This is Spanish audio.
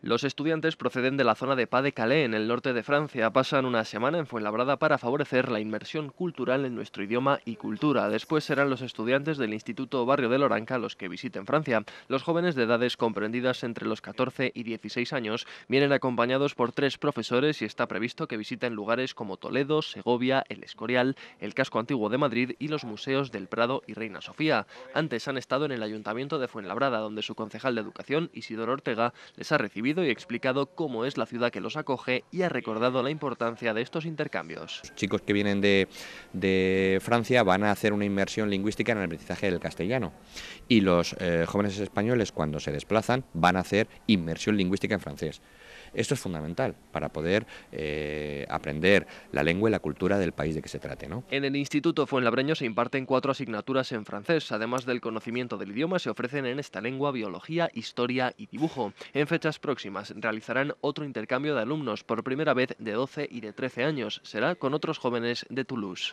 Los estudiantes proceden de la zona de Pas de Calais, en el norte de Francia. Pasan una semana en Fuenlabrada para favorecer la inmersión cultural en nuestro idioma y cultura. Después serán los estudiantes del Instituto Barrio de Loranca los que visiten Francia. Los jóvenes de edades comprendidas entre los 14 y 16 años vienen acompañados por tres profesores y está previsto que visiten lugares como Toledo, Segovia, El Escorial, el Casco Antiguo de Madrid y los museos del Prado y Reina Sofía. Antes han estado en el Ayuntamiento de Fuenlabrada, donde su concejal de Educación, Isidoro Ortega, les ha recibido y explicado cómo es la ciudad que los acoge y ha recordado la importancia de estos intercambios. Los chicos que vienen de, Francia van a hacer una inmersión lingüística en el aprendizaje del castellano y los eh, jóvenes españoles cuando se desplazan van a hacer inmersión lingüística en francés. Esto es fundamental para poder eh, aprender la lengua y la cultura del país de que se trate. En el Instituto Fuenlabreño se imparten cuatro asignaturas en francés. Además del conocimiento del idioma, se ofrecen en esta lengua biología, historia y dibujo. En fechas próximas realizarán otro intercambio de alumnos, por primera vez de 12 y de 13 años. Será con otros jóvenes de Toulouse.